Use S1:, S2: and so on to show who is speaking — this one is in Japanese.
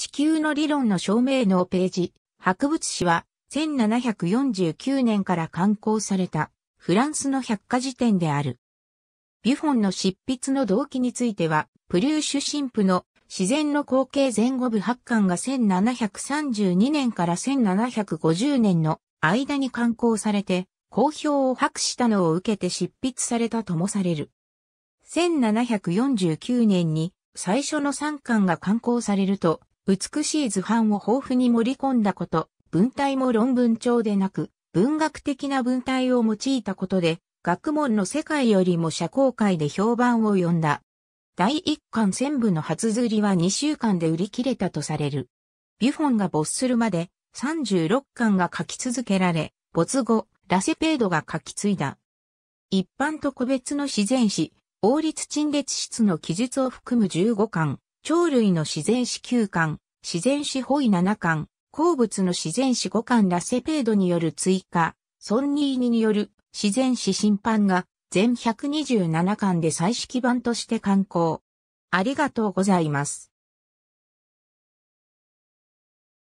S1: 地球の理論の証
S2: 明のページ、博物誌は、1749年から刊行された、フランスの百科事典である。ビュフォンの執筆の動機については、プリューシュ神父の自然の後継前後部発刊が1732年から1750年の間に刊行されて、好評を博したのを受けて執筆されたともされる。1749年に最初の3巻が刊行されると、美しい図版を豊富に盛り込んだこと、文体も論文帳でなく、文学的な文体を用いたことで、学問の世界よりも社交界で評判を呼んだ。第1巻全部の初刷りは2週間で売り切れたとされる。ビュフォンが没するまで36巻が書き続けられ、没後、ラセペードが書き継いだ。一般と個別の自然史、王立陳列室の記述を含む15巻、鳥類の自然史9巻、自然史ホイ7巻、鉱物の自然史5巻ラセペードによる追加、ソンニーニによる自然史審判が全127巻で最式版として刊行。
S1: ありがとうございます。